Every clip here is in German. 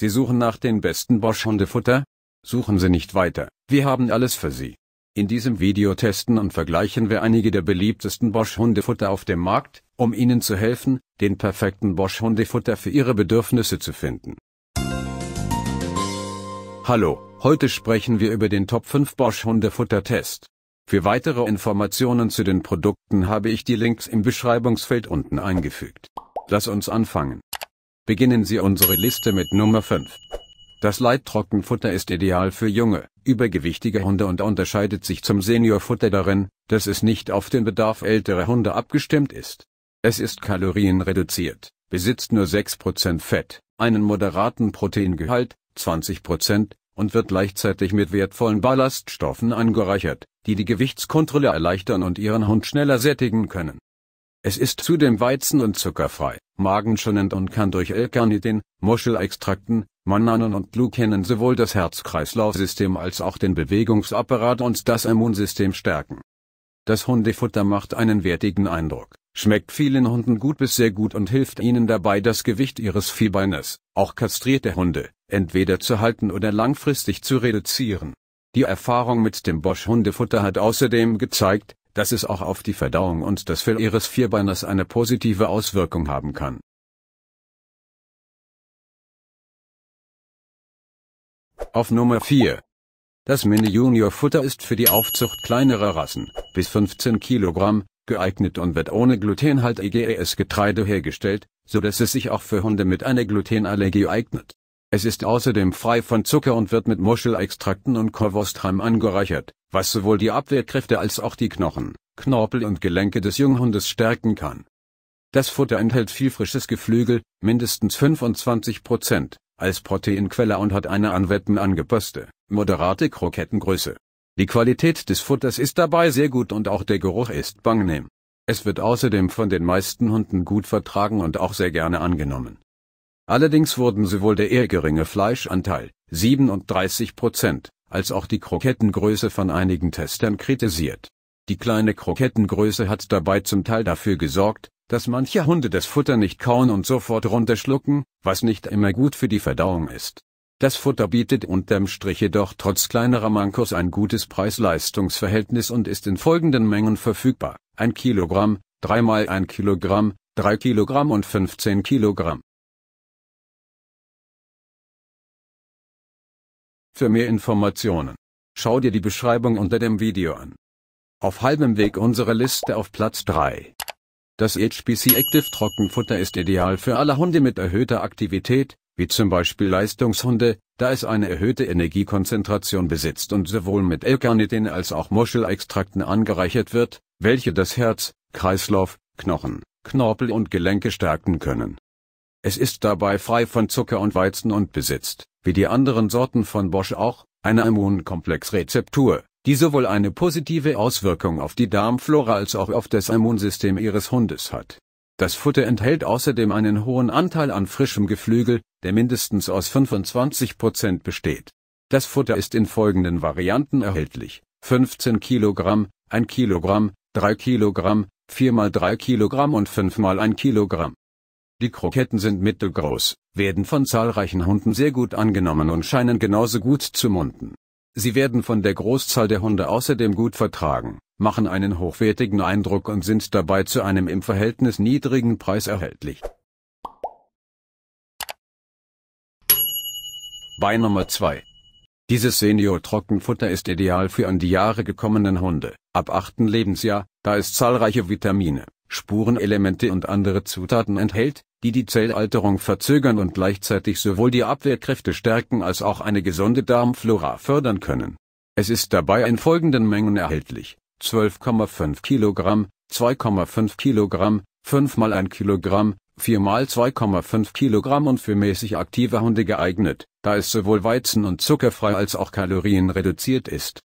Sie suchen nach den besten Bosch Hundefutter? Suchen Sie nicht weiter, wir haben alles für Sie. In diesem Video testen und vergleichen wir einige der beliebtesten Bosch Hundefutter auf dem Markt, um Ihnen zu helfen, den perfekten Bosch Hundefutter für Ihre Bedürfnisse zu finden. Hallo, heute sprechen wir über den Top 5 Bosch Hundefutter Test. Für weitere Informationen zu den Produkten habe ich die Links im Beschreibungsfeld unten eingefügt. Lass uns anfangen. Beginnen Sie unsere Liste mit Nummer 5. Das Leittrockenfutter ist ideal für junge, übergewichtige Hunde und unterscheidet sich zum Seniorfutter darin, dass es nicht auf den Bedarf älterer Hunde abgestimmt ist. Es ist kalorienreduziert, besitzt nur 6% Fett, einen moderaten Proteingehalt, 20%, und wird gleichzeitig mit wertvollen Ballaststoffen angereichert, die die Gewichtskontrolle erleichtern und Ihren Hund schneller sättigen können es ist zudem weizen- und zuckerfrei, magenschonend und kann durch L-Carnitin, Muschelextrakten, Mananen und Glucanen sowohl das Herz-Kreislauf-System als auch den Bewegungsapparat und das Immunsystem stärken. Das Hundefutter macht einen wertigen Eindruck, schmeckt vielen Hunden gut bis sehr gut und hilft ihnen dabei das Gewicht ihres Viehbeines, auch kastrierte Hunde, entweder zu halten oder langfristig zu reduzieren. Die Erfahrung mit dem Bosch Hundefutter hat außerdem gezeigt, dass es auch auf die Verdauung und das Fell ihres Vierbeiners eine positive Auswirkung haben kann. Auf Nummer 4. Das Mini-Junior-Futter ist für die Aufzucht kleinerer Rassen, bis 15 Kilogramm, geeignet und wird ohne Glutenhalt e glutenhaltiges Getreide hergestellt, so dass es sich auch für Hunde mit einer Glutenallergie eignet. Es ist außerdem frei von Zucker und wird mit Muschelextrakten und Korvostheim angereichert, was sowohl die Abwehrkräfte als auch die Knochen, Knorpel und Gelenke des Junghundes stärken kann. Das Futter enthält viel frisches Geflügel, mindestens 25 Prozent, als Proteinquelle und hat eine an Wetten angepasste, moderate Krokettengröße. Die Qualität des Futters ist dabei sehr gut und auch der Geruch ist bangnehm. Es wird außerdem von den meisten Hunden gut vertragen und auch sehr gerne angenommen. Allerdings wurden sowohl der eher geringe Fleischanteil, 37 Prozent, als auch die Krokettengröße von einigen Testern kritisiert. Die kleine Krokettengröße hat dabei zum Teil dafür gesorgt, dass manche Hunde das Futter nicht kauen und sofort runterschlucken, was nicht immer gut für die Verdauung ist. Das Futter bietet unterm Strich jedoch trotz kleinerer Mankos ein gutes Preis-Leistungs-Verhältnis und ist in folgenden Mengen verfügbar. 1 Kilogramm, 3 mal 1 Kilogramm, 3 Kilogramm und 15 Kilogramm. Für mehr Informationen, schau dir die Beschreibung unter dem Video an. Auf halbem Weg unsere Liste auf Platz 3. Das HPC Active Trockenfutter ist ideal für alle Hunde mit erhöhter Aktivität, wie zum Beispiel Leistungshunde, da es eine erhöhte Energiekonzentration besitzt und sowohl mit L-Carnitin als auch Muschelextrakten angereichert wird, welche das Herz, Kreislauf, Knochen, Knorpel und Gelenke stärken können. Es ist dabei frei von Zucker und Weizen und besitzt, wie die anderen Sorten von Bosch auch, eine Immunkomplexrezeptur, die sowohl eine positive Auswirkung auf die Darmflora als auch auf das Immunsystem ihres Hundes hat. Das Futter enthält außerdem einen hohen Anteil an frischem Geflügel, der mindestens aus 25% Prozent besteht. Das Futter ist in folgenden Varianten erhältlich. 15 Kilogramm, 1 Kilogramm, 3 Kilogramm, 4 x 3 Kilogramm und 5 x 1 Kilogramm. Die Kroketten sind mittelgroß, werden von zahlreichen Hunden sehr gut angenommen und scheinen genauso gut zu munden. Sie werden von der Großzahl der Hunde außerdem gut vertragen, machen einen hochwertigen Eindruck und sind dabei zu einem im Verhältnis niedrigen Preis erhältlich. Bei Nummer 2. Dieses Senior-Trockenfutter ist ideal für an die Jahre gekommenen Hunde, ab 8. Lebensjahr, da es zahlreiche Vitamine, Spurenelemente und andere Zutaten enthält, die die Zellalterung verzögern und gleichzeitig sowohl die Abwehrkräfte stärken als auch eine gesunde Darmflora fördern können. Es ist dabei in folgenden Mengen erhältlich: 12,5 Kilogramm, 2,5 Kilogramm, 5 mal 1 Kilogramm, 4 mal 2,5 Kilogramm und für mäßig aktive Hunde geeignet, da es sowohl weizen- und zuckerfrei als auch kalorienreduziert ist.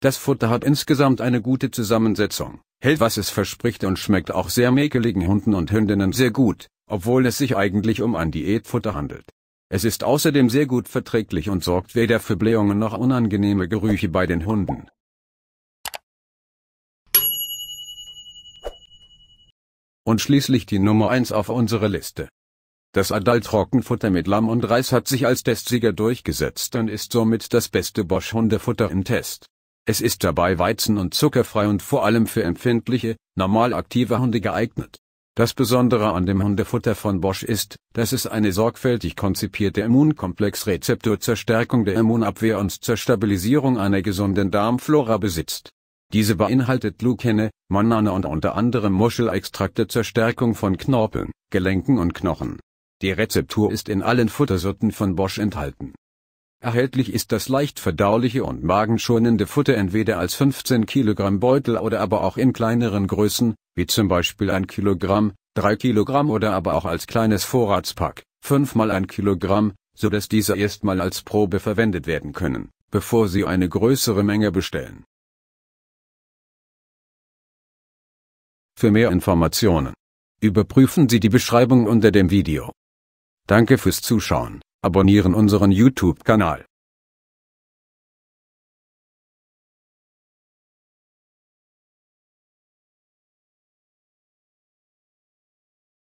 Das Futter hat insgesamt eine gute Zusammensetzung, hält was es verspricht und schmeckt auch sehr mäkeligen Hunden und Hündinnen sehr gut obwohl es sich eigentlich um ein Diätfutter handelt. Es ist außerdem sehr gut verträglich und sorgt weder für Blähungen noch unangenehme Gerüche bei den Hunden. Und schließlich die Nummer 1 auf unserer Liste. Das Adult-Trockenfutter mit Lamm und Reis hat sich als Testsieger durchgesetzt und ist somit das beste Bosch-Hundefutter im Test. Es ist dabei weizen- und zuckerfrei und vor allem für empfindliche, normal aktive Hunde geeignet. Das Besondere an dem Hundefutter von Bosch ist, dass es eine sorgfältig konzipierte Immunkomplexrezeptur zur Stärkung der Immunabwehr und zur Stabilisierung einer gesunden Darmflora besitzt. Diese beinhaltet Lukenne, Manane und unter anderem Muschelextrakte zur Stärkung von Knorpeln, Gelenken und Knochen. Die Rezeptur ist in allen Futtersorten von Bosch enthalten. Erhältlich ist das leicht verdauliche und magenschonende Futter entweder als 15 Kilogramm Beutel oder aber auch in kleineren Größen, wie zum Beispiel ein Kilogramm, drei Kilogramm oder aber auch als kleines Vorratspack, fünfmal ein Kilogramm, so dass diese erstmal als Probe verwendet werden können, bevor Sie eine größere Menge bestellen. Für mehr Informationen überprüfen Sie die Beschreibung unter dem Video. Danke fürs Zuschauen, abonnieren unseren YouTube-Kanal.